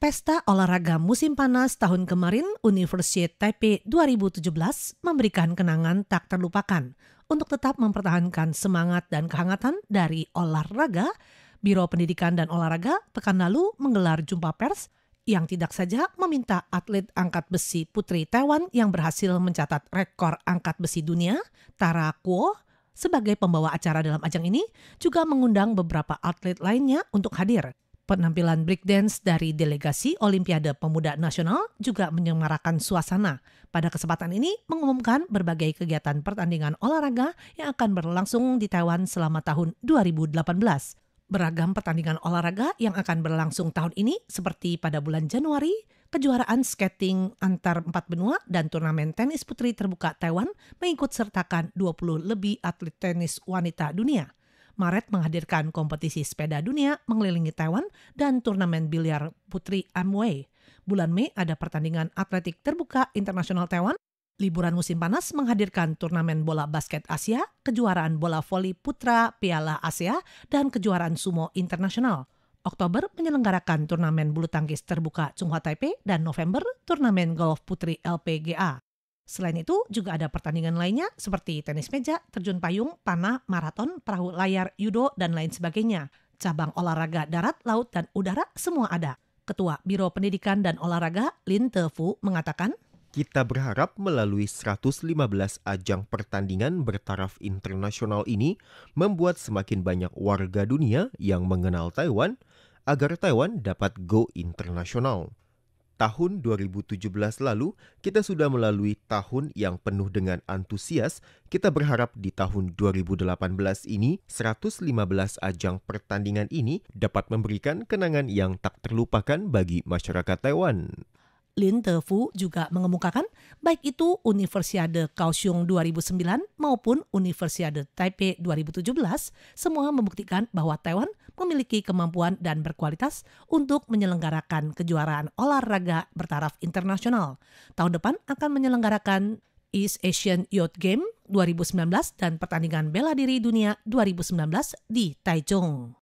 Pesta Olahraga Musim Panas tahun kemarin Universitas Taipei 2017 memberikan kenangan tak terlupakan untuk tetap mempertahankan semangat dan kehangatan dari olahraga. Biro Pendidikan dan Olahraga pekan lalu menggelar jumpa pers yang tidak saja meminta atlet angkat besi putri Taiwan yang berhasil mencatat rekor angkat besi dunia, Tara Kuo, sebagai pembawa acara dalam ajang ini, juga mengundang beberapa atlet lainnya untuk hadir Penampilan breakdance dari delegasi Olimpiade Pemuda Nasional juga menyemarakan suasana. Pada kesempatan ini mengumumkan berbagai kegiatan pertandingan olahraga yang akan berlangsung di Taiwan selama tahun 2018. Beragam pertandingan olahraga yang akan berlangsung tahun ini seperti pada bulan Januari, kejuaraan skating antar empat benua dan turnamen tenis putri terbuka Taiwan mengikut sertakan 20 lebih atlet tenis wanita dunia. Maret menghadirkan kompetisi sepeda dunia mengelilingi Taiwan dan turnamen biliar putri Amway. Bulan Mei ada pertandingan atletik terbuka internasional Taiwan. Liburan musim panas menghadirkan turnamen bola basket Asia, kejuaraan bola voli putra Piala Asia, dan kejuaraan sumo internasional. Oktober menyelenggarakan turnamen bulu tangkis terbuka Chunghwa Taipei dan November turnamen golf putri LPGA. Selain itu, juga ada pertandingan lainnya seperti tenis meja, terjun payung, panah, maraton, perahu layar, yudo, dan lain sebagainya. Cabang olahraga darat, laut, dan udara semua ada. Ketua Biro Pendidikan dan Olahraga Lin Te Fu mengatakan, kita berharap melalui 115 ajang pertandingan bertaraf internasional ini membuat semakin banyak warga dunia yang mengenal Taiwan agar Taiwan dapat go internasional tahun 2017 lalu kita sudah melalui tahun yang penuh dengan antusias. Kita berharap di tahun 2018 ini 115 ajang pertandingan ini dapat memberikan kenangan yang tak terlupakan bagi masyarakat Taiwan. Lin Te Fu juga mengemukakan baik itu Universiade Kaohsiung 2009 maupun Universiade Taipei 2017 semua membuktikan bahwa Taiwan memiliki kemampuan dan berkualitas untuk menyelenggarakan kejuaraan olahraga bertaraf internasional. Tahun depan akan menyelenggarakan East Asian Youth Game 2019 dan pertandingan bela diri dunia 2019 di Taichung.